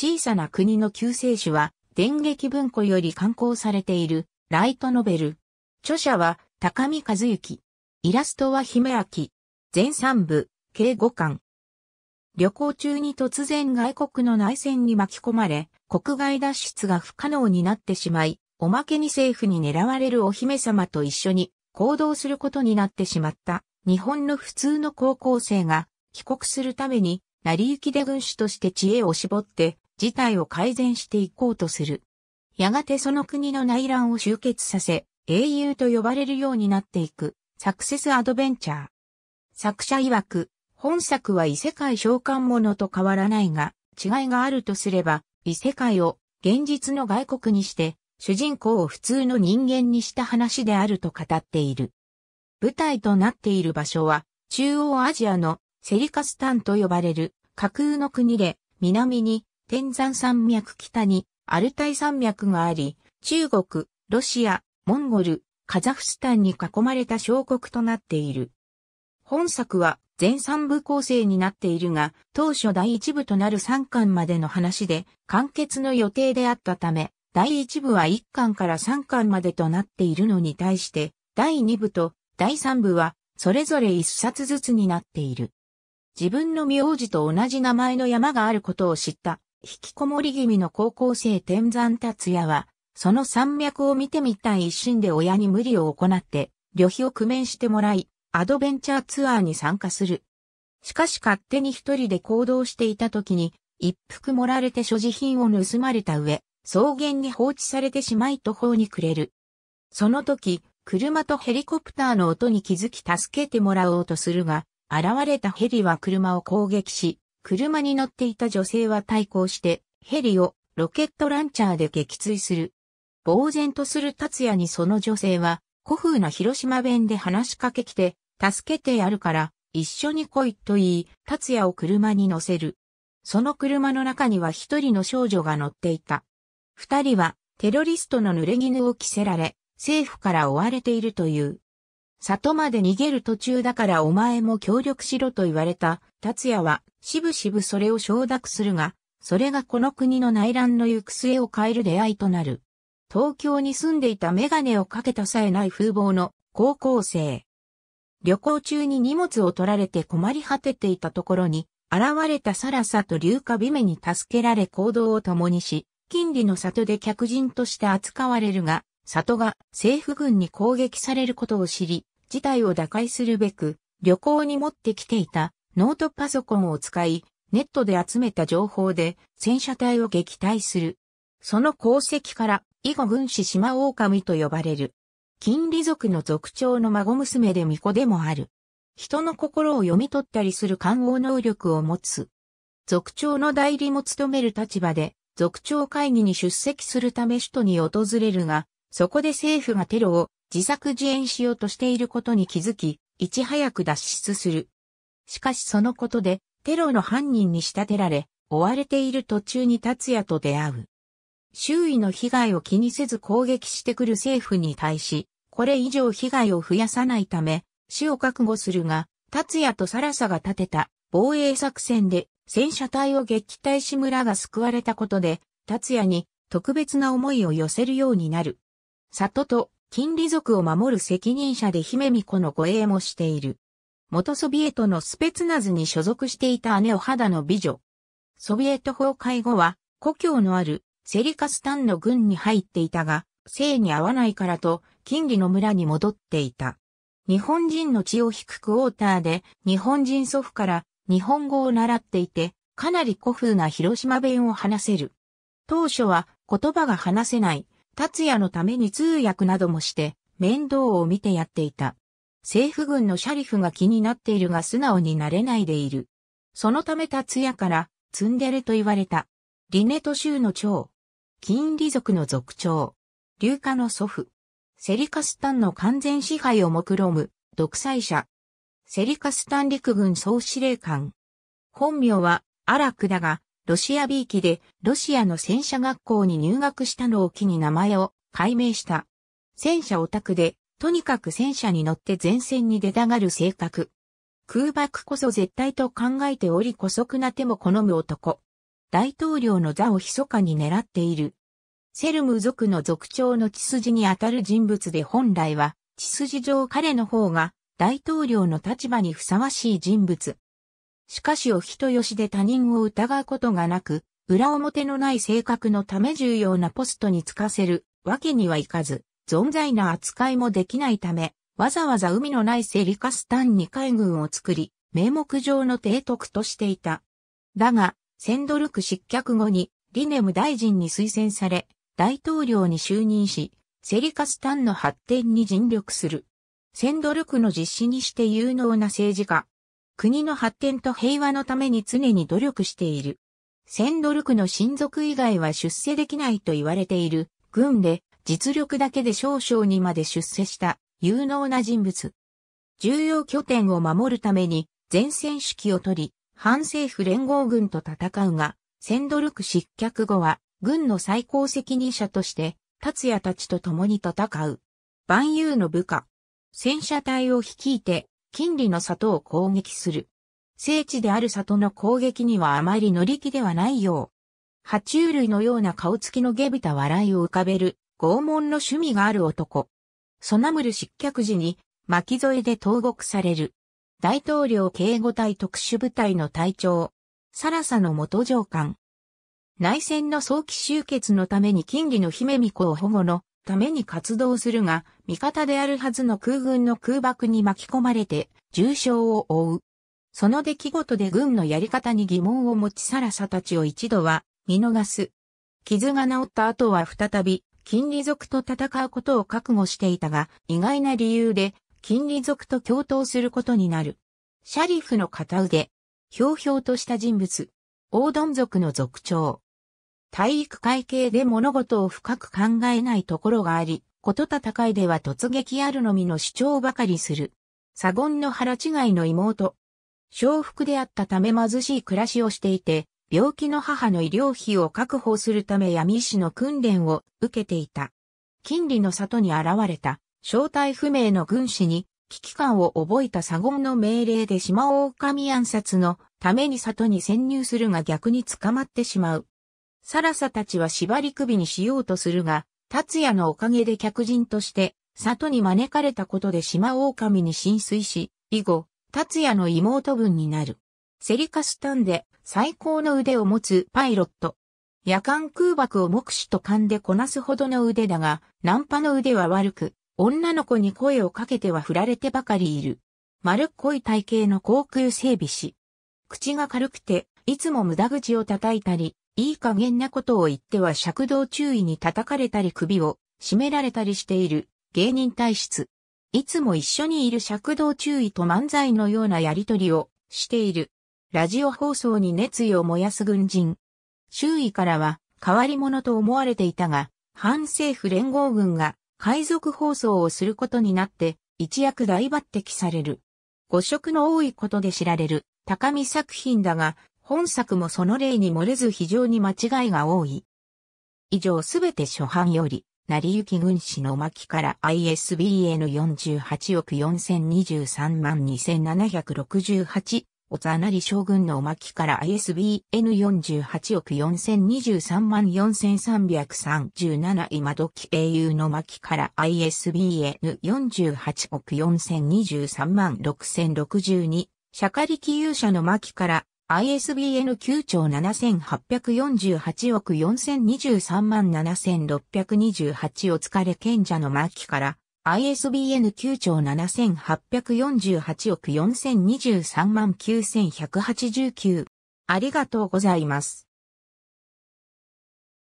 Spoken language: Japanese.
小さな国の救世主は、電撃文庫より刊行されている、ライトノベル。著者は、高見和幸。イラストは姫明。全3部、計5巻。旅行中に突然外国の内戦に巻き込まれ、国外脱出が不可能になってしまい、おまけに政府に狙われるお姫様と一緒に行動することになってしまった日本の普通の高校生が帰国するために成り行きで軍師として知恵を絞って事態を改善していこうとする。やがてその国の内乱を集結させ、英雄と呼ばれるようになっていく、サクセスアドベンチャー。作者曰く、本作は異世界召喚者と変わらないが、違いがあるとすれば、異世界を現実の外国にして、主人公を普通の人間にした話であると語っている。舞台となっている場所は、中央アジアのセリカスタンと呼ばれる架空の国で、南に天山山脈北にアルタイ山脈があり、中国、ロシア、モンゴル、カザフスタンに囲まれた小国となっている。本作は全三部構成になっているが、当初第一部となる三巻までの話で完結の予定であったため、第一部は一巻から三巻までとなっているのに対して、第二部と第三部はそれぞれ一冊ずつになっている。自分の名字と同じ名前の山があることを知った引きこもり気味の高校生天山達也は、その山脈を見てみたい一心で親に無理を行って、旅費を工面してもらい、アドベンチャーツアーに参加する。しかし勝手に一人で行動していた時に、一服盛られて所持品を盗まれた上、草原に放置されてしまい途方に暮れる。その時、車とヘリコプターの音に気づき助けてもらおうとするが、現れたヘリは車を攻撃し、車に乗っていた女性は対抗してヘリをロケットランチャーで撃墜する。呆然とする達也にその女性は古風な広島弁で話しかけきて、助けてやるから一緒に来いと言い、達也を車に乗せる。その車の中には一人の少女が乗っていた。二人はテロリストの濡れ衣を着せられ、政府から追われているという。里まで逃げる途中だからお前も協力しろと言われた達也はしぶしぶそれを承諾するが、それがこの国の内乱の行く末を変える出会いとなる。東京に住んでいたメガネをかけたさえない風貌の高校生。旅行中に荷物を取られて困り果てていたところに、現れたサラサと竜化美目に助けられ行動を共にし、金利の里で客人として扱われるが、里が政府軍に攻撃されることを知り、事態を打開するべく、旅行に持ってきていたノートパソコンを使い、ネットで集めた情報で戦車隊を撃退する。その功績から以後軍師島狼と呼ばれる。金利族の族長の孫娘で巫女でもある。人の心を読み取ったりする官応能力を持つ。族長の代理も務める立場で、族長会議に出席するため首都に訪れるが、そこで政府がテロを自作自演しようとしていることに気づき、いち早く脱出する。しかしそのことで、テロの犯人に仕立てられ、追われている途中に達也と出会う。周囲の被害を気にせず攻撃してくる政府に対し、これ以上被害を増やさないため、死を覚悟するが、達也とサラサが立てた防衛作戦で戦車隊を撃退し村が救われたことで、達也に特別な思いを寄せるようになる。里と金利族を守る責任者で姫巫女の護衛もしている。元ソビエトのスペツナズに所属していた姉を肌の美女。ソビエト崩壊後は、故郷のあるセリカスタンの軍に入っていたが、性に合わないからと、金利の村に戻っていた。日本人の血を引くクォーターで、日本人祖父から日本語を習っていて、かなり古風な広島弁を話せる。当初は言葉が話せない達也のために通訳などもして、面倒を見てやっていた。政府軍のシャリフが気になっているが素直になれないでいる。そのため達也から、ツンデレと言われた。リネト州の長。金利族の族長。流化の祖父。セリカスタンの完全支配を目論む、独裁者。セリカスタン陸軍総司令官。本名は、アラクだが、ロシア B 機でロシアの戦車学校に入学したのを機に名前を改名した。戦車オタクで、とにかく戦車に乗って前線に出たがる性格。空爆こそ絶対と考えており古速な手も好む男。大統領の座を密かに狙っている。セルム族の族長の血筋にあたる人物で本来は、血筋上彼の方が大統領の立場にふさわしい人物。しかしお人よしで他人を疑うことがなく、裏表のない性格のため重要なポストにつかせるわけにはいかず、存在な扱いもできないため、わざわざ海のないセリカスタンに海軍を作り、名目上の提督としていた。だが、センドルク失脚後に、リネム大臣に推薦され、大統領に就任し、セリカスタンの発展に尽力する。センドルクの実施にして有能な政治家、国の発展と平和のために常に努力している。センドルクの親族以外は出世できないと言われている軍で実力だけで少々にまで出世した有能な人物。重要拠点を守るために前線指揮を取り、反政府連合軍と戦うが、センドルク失脚後は軍の最高責任者として達也たちと共に戦う。万有の部下。戦車隊を率いて金利の里を攻撃する。聖地である里の攻撃にはあまり乗り気ではないよう。爬虫類のような顔つきの下びた笑いを浮かべる、拷問の趣味がある男。ソナムル失脚時に巻き添えで投獄される。大統領警護隊特殊部隊の隊長。サラサの元上官。内戦の早期終結のために金利の姫巫女を保護のために活動するが、味方であるはずの空軍の空爆に巻き込まれて、重傷を負う。その出来事で軍のやり方に疑問を持ちサラサたちを一度は見逃す。傷が治った後は再び、金利族と戦うことを覚悟していたが、意外な理由で、金利族と共闘することになる。シャリフの片腕、ひょうひょうとした人物、オードン族の族長、体育会系で物事を深く考えないところがあり、こと戦いでは突撃あるのみの主張ばかりする。左ンの腹違いの妹。小福であったため貧しい暮らしをしていて、病気の母の医療費を確保するため闇医師の訓練を受けていた。金利の里に現れた、正体不明の軍師に、危機感を覚えた左ンの命令で島狼暗殺のために里に潜入するが逆に捕まってしまう。サラサたちは縛り首にしようとするが、達也のおかげで客人として、里に招かれたことで島狼に浸水し、以後、達也の妹分になる。セリカスタンで最高の腕を持つパイロット。夜間空爆を目視と勘でこなすほどの腕だが、ナンパの腕は悪く、女の子に声をかけては振られてばかりいる。丸っこい体型の航空整備士。口が軽くて、いつも無駄口を叩いたり、いい加減なことを言っては尺道注意に叩かれたり首を絞められたりしている芸人体質。いつも一緒にいる尺道注意と漫才のようなやりとりをしている。ラジオ放送に熱意を燃やす軍人。周囲からは変わり者と思われていたが、反政府連合軍が海賊放送をすることになって一躍大抜擢される。誤色の多いことで知られる高見作品だが、本作もその例に漏れず非常に間違いが多い。以上すべて初版より、成行軍師の巻から ISBN48 億4023万2768、おざなり将軍の巻から ISBN48 億4023万4337今時英雄の巻から ISBN48 億4023万6062、釈迦力勇者の巻から ISBN 9兆7848億4023万7628お疲れ賢者の末期から ISBN 9兆7848億4023万9189ありがとうございます。